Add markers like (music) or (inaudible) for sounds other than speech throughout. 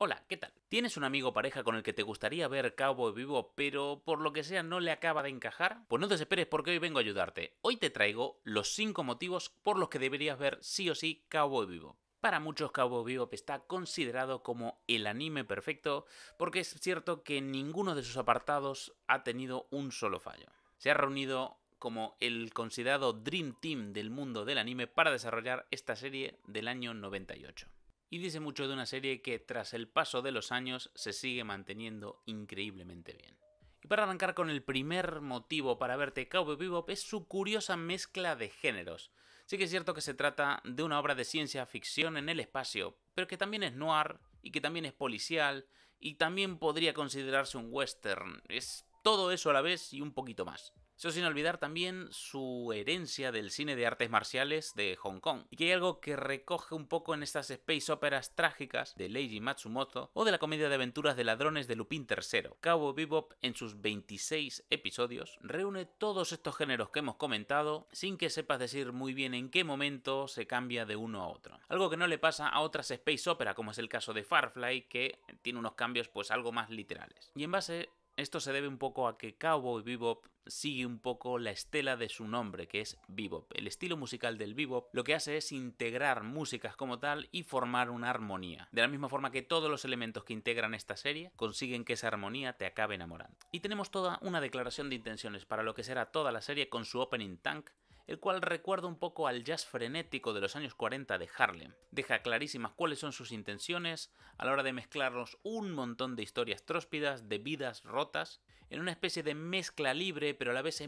Hola, ¿qué tal? ¿Tienes un amigo o pareja con el que te gustaría ver Cowboy Vivo, pero por lo que sea no le acaba de encajar? Pues no te desesperes porque hoy vengo a ayudarte. Hoy te traigo los 5 motivos por los que deberías ver sí o sí Cowboy Vivo. Para muchos Cowboy Bebop está considerado como el anime perfecto porque es cierto que ninguno de sus apartados ha tenido un solo fallo. Se ha reunido como el considerado Dream Team del mundo del anime para desarrollar esta serie del año 98 y dice mucho de una serie que tras el paso de los años se sigue manteniendo increíblemente bien. Y para arrancar con el primer motivo para verte Cowboy Bebop es su curiosa mezcla de géneros. Sí que es cierto que se trata de una obra de ciencia ficción en el espacio, pero que también es noir y que también es policial y también podría considerarse un western. Es todo eso a la vez y un poquito más. Eso sin olvidar también su herencia del cine de artes marciales de Hong Kong, y que hay algo que recoge un poco en estas space óperas trágicas de Leiji Matsumoto o de la comedia de aventuras de ladrones de Lupin III. Cowboy Bebop, en sus 26 episodios, reúne todos estos géneros que hemos comentado sin que sepas decir muy bien en qué momento se cambia de uno a otro. Algo que no le pasa a otras space óperas, como es el caso de Farfly, que tiene unos cambios pues algo más literales. Y en base esto se debe un poco a que Cowboy Bebop sigue un poco la estela de su nombre, que es bebop. El estilo musical del bebop lo que hace es integrar músicas como tal y formar una armonía. De la misma forma que todos los elementos que integran esta serie consiguen que esa armonía te acabe enamorando. Y tenemos toda una declaración de intenciones para lo que será toda la serie con su opening tank el cual recuerda un poco al jazz frenético de los años 40 de Harlem. Deja clarísimas cuáles son sus intenciones a la hora de mezclarnos un montón de historias tróspidas, de vidas rotas, en una especie de mezcla libre pero a la vez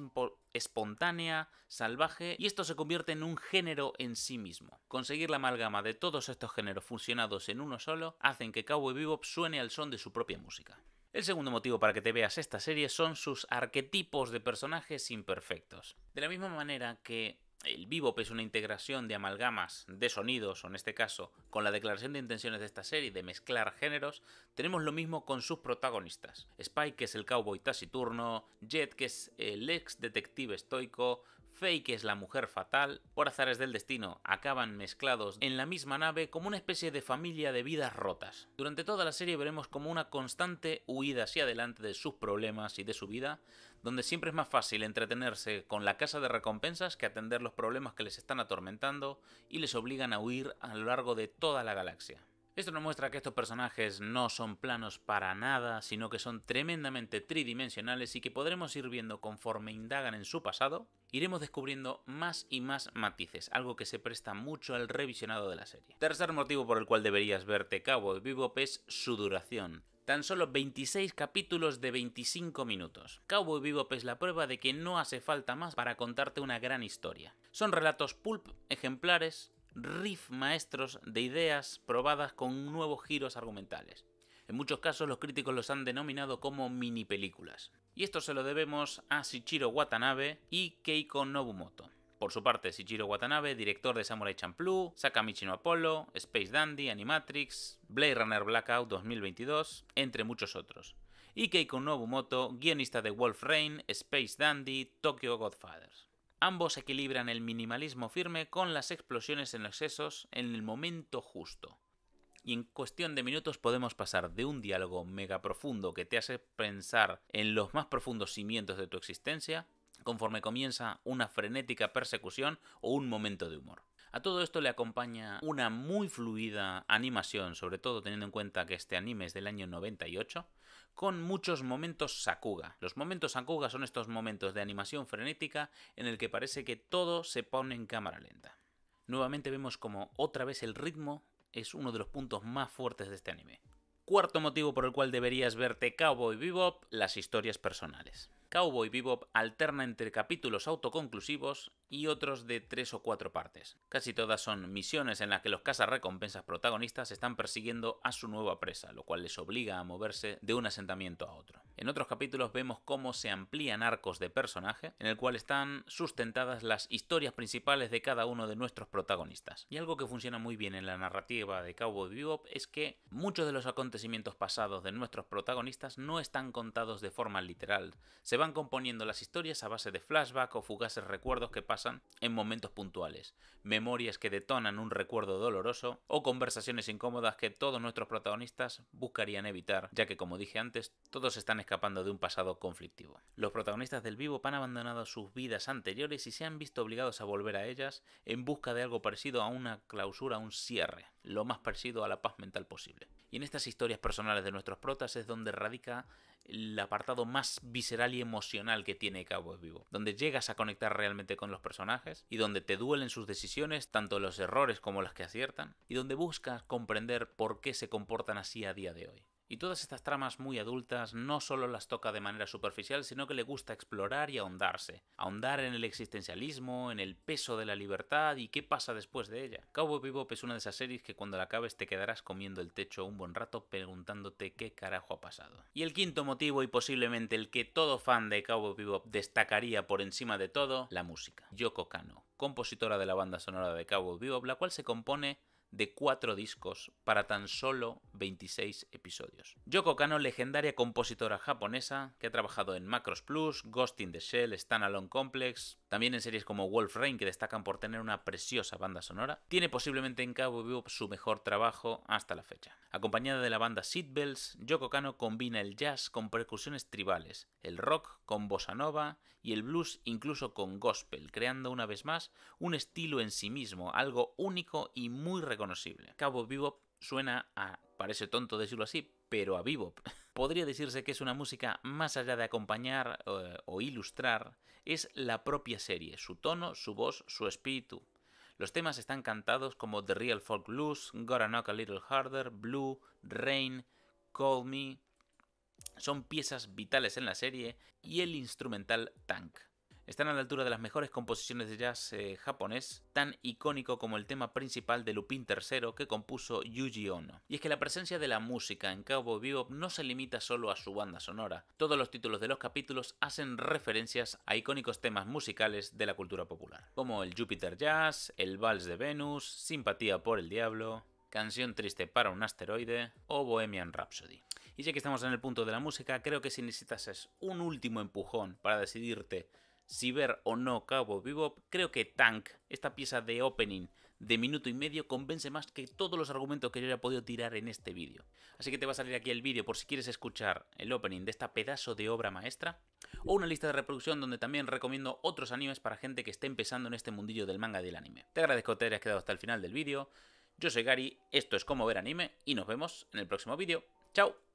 espontánea, salvaje, y esto se convierte en un género en sí mismo. Conseguir la amalgama de todos estos géneros fusionados en uno solo hacen que Cowboy Bebop suene al son de su propia música. El segundo motivo para que te veas esta serie son sus arquetipos de personajes imperfectos. De la misma manera que el vivo es una integración de amalgamas de sonidos, o en este caso, con la declaración de intenciones de esta serie de mezclar géneros, tenemos lo mismo con sus protagonistas. Spike, que es el cowboy taciturno, Jet, que es el ex detective estoico, que es la mujer fatal, por azares del destino acaban mezclados en la misma nave como una especie de familia de vidas rotas. Durante toda la serie veremos como una constante huida hacia adelante de sus problemas y de su vida, donde siempre es más fácil entretenerse con la casa de recompensas que atender los problemas que les están atormentando y les obligan a huir a lo largo de toda la galaxia. Esto nos muestra que estos personajes no son planos para nada, sino que son tremendamente tridimensionales y que podremos ir viendo conforme indagan en su pasado, iremos descubriendo más y más matices, algo que se presta mucho al revisionado de la serie. Tercer motivo por el cual deberías verte Cowboy Bebop es su duración tan solo 26 capítulos de 25 minutos. Cowboy Bebop es la prueba de que no hace falta más para contarte una gran historia. Son relatos pulp ejemplares riff maestros de ideas probadas con nuevos giros argumentales. En muchos casos los críticos los han denominado como mini películas. Y esto se lo debemos a Shichiro Watanabe y Keiko Nobumoto. Por su parte, Shichiro Watanabe, director de Samurai Champloo, Sakamichi no Apollo, Space Dandy, Animatrix, Blade Runner Blackout 2022, entre muchos otros. Y Keiko Nobumoto, guionista de Wolf Rain, Space Dandy, Tokyo Godfathers. Ambos equilibran el minimalismo firme con las explosiones en excesos en el momento justo. Y en cuestión de minutos podemos pasar de un diálogo mega profundo que te hace pensar en los más profundos cimientos de tu existencia, conforme comienza una frenética persecución o un momento de humor. A todo esto le acompaña una muy fluida animación, sobre todo teniendo en cuenta que este anime es del año 98, con muchos momentos sakuga. Los momentos sakuga son estos momentos de animación frenética en el que parece que todo se pone en cámara lenta. Nuevamente vemos como otra vez el ritmo es uno de los puntos más fuertes de este anime. Cuarto motivo por el cual deberías verte Cowboy Bebop, las historias personales. Cowboy Bebop alterna entre capítulos autoconclusivos y otros de tres o cuatro partes. Casi todas son misiones en las que los recompensas protagonistas están persiguiendo a su nueva presa, lo cual les obliga a moverse de un asentamiento a otro. En otros capítulos vemos cómo se amplían arcos de personaje, en el cual están sustentadas las historias principales de cada uno de nuestros protagonistas. Y algo que funciona muy bien en la narrativa de Cowboy Bebop es que muchos de los acontecimientos pasados de nuestros protagonistas no están contados de forma literal, van componiendo las historias a base de flashback o fugaces recuerdos que pasan en momentos puntuales, memorias que detonan un recuerdo doloroso o conversaciones incómodas que todos nuestros protagonistas buscarían evitar, ya que como dije antes, todos están escapando de un pasado conflictivo. Los protagonistas del vivo han abandonado sus vidas anteriores y se han visto obligados a volver a ellas en busca de algo parecido a una clausura, un cierre, lo más parecido a la paz mental posible. Y en estas historias personales de nuestros protas es donde radica el apartado más visceral y emocional que tiene es Vivo, donde llegas a conectar realmente con los personajes y donde te duelen sus decisiones, tanto los errores como las que aciertan, y donde buscas comprender por qué se comportan así a día de hoy. Y todas estas tramas muy adultas no solo las toca de manera superficial, sino que le gusta explorar y ahondarse. Ahondar en el existencialismo, en el peso de la libertad y qué pasa después de ella. Cowboy Bebop es una de esas series que cuando la acabes te quedarás comiendo el techo un buen rato preguntándote qué carajo ha pasado. Y el quinto motivo y posiblemente el que todo fan de Cowboy Bebop destacaría por encima de todo, la música. Yoko Kano, compositora de la banda sonora de Cowboy Bebop, la cual se compone de cuatro discos para tan solo 26 episodios. Yoko Kano, legendaria compositora japonesa que ha trabajado en Macros Plus, Ghost in the Shell, Stand Alone Complex, también en series como Wolf Rain, que destacan por tener una preciosa banda sonora, tiene posiblemente en Cabo Vivo su mejor trabajo hasta la fecha. Acompañada de la banda Seatbells, Yoko Kano combina el jazz con percusiones tribales, el rock con bossa nova y el blues incluso con gospel, creando una vez más un estilo en sí mismo, algo único y muy reconocible. Cabo Vivo suena a, parece tonto decirlo así, pero a bebop. (laughs) podría decirse que es una música más allá de acompañar eh, o ilustrar, es la propia serie, su tono, su voz, su espíritu. Los temas están cantados como The Real Folk Blues, Gotta Knock a Little Harder, Blue, Rain, Call Me. Son piezas vitales en la serie y el instrumental Tank. Están a la altura de las mejores composiciones de jazz eh, japonés, tan icónico como el tema principal de Lupin III que compuso Yuji Ono. Y es que la presencia de la música en Cowboy Bebop no se limita solo a su banda sonora. Todos los títulos de los capítulos hacen referencias a icónicos temas musicales de la cultura popular, como el Jupiter Jazz, el Vals de Venus, Simpatía por el Diablo, Canción Triste para un Asteroide o Bohemian Rhapsody. Y ya que estamos en el punto de la música, creo que si necesitas un último empujón para decidirte si ver o no Cabo Bebop, creo que Tank, esta pieza de opening de minuto y medio, convence más que todos los argumentos que yo haya podido tirar en este vídeo. Así que te va a salir aquí el vídeo por si quieres escuchar el opening de esta pedazo de obra maestra, o una lista de reproducción donde también recomiendo otros animes para gente que esté empezando en este mundillo del manga del anime. Te agradezco que te hayas quedado hasta el final del vídeo, yo soy Gary, esto es Cómo Ver Anime, y nos vemos en el próximo vídeo. ¡Chao!